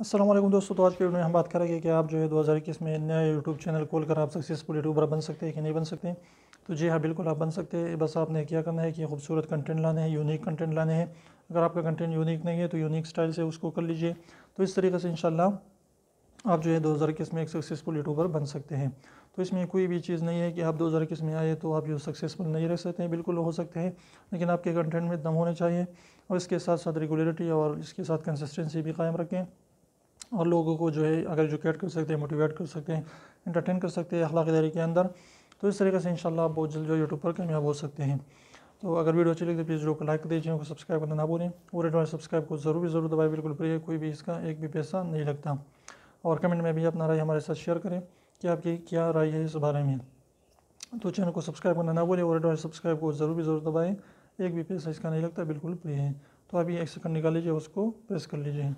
असलम दोस्तों तो आज के वीडियो में हम बात करेंगे कि आप जो है 2021 में नया यूट्यूब चैनल खोल कर आप सक्सेसफुल यूट्यूबर बन सकते हैं कि नहीं बन सकते तो जी हाँ बिल्कुल आप बन सकते हैं बस आपने क्या करना है कि खूबसूरत कंटेंट लाने हैं यूनिक कंटेंट लाने हैं अगर आपका कंटेंट यूनिक नहीं है तो यूनिक स्टाइल से उसको कर लीजिए तो इस तरीके से इन आप जो है दो में एक सक्सेसफुल यूट्यूबर बन सकते हैं तो इसमें कोई भी चीज़ नहीं है कि आप दो हज़ार इक्कीस में आए तो आप जो सक्सेसफुल नहीं रह सकते हैं बिल्कुल हो सकते हैं लेकिन आपके कंटेंट में दम होने चाहिए और इसके साथ साथ रेगुलरिटी और इसके साथ कंसिस्टेंसी भी कायम रखें और लोगों को जो है अगर एजुकेट कर सकते हैं मोटिवेट कर सकते हैं इंटरटेन कर सकते हैं अखलाक दारी के अंदर तो इस तरीके से इन आप बहुत जल्द जो यूट्यूब पर कामयाब हो सकते हैं तो अगर वीडियो अच्छी लगी तो प्लीज़ वीडियो को लाइक दीजिए उनको सब्सक्राइब करना ना भूलें और एडवाइस सब्सक्राइब को ज़रूर भी ज़रूर दबाए बिल्कुल फ्री है कोई भी इसका एक भी पैसा नहीं लगता और कमेंट में भी अपना राय हमारे साथ शेयर करें कि आपकी क्या राय है इस बारे में तो चैनल को सब्सक्राइब करना ना भूलें और एडवाइस सब्सक्राइब को ज़रूर भी ज़रूर दबाएँ एक भी पैसा इसका नहीं लगता बिल्कुल फ्री है तो अभी एक सेकंड निकाल लीजिए उसको प्रेस कर लीजिए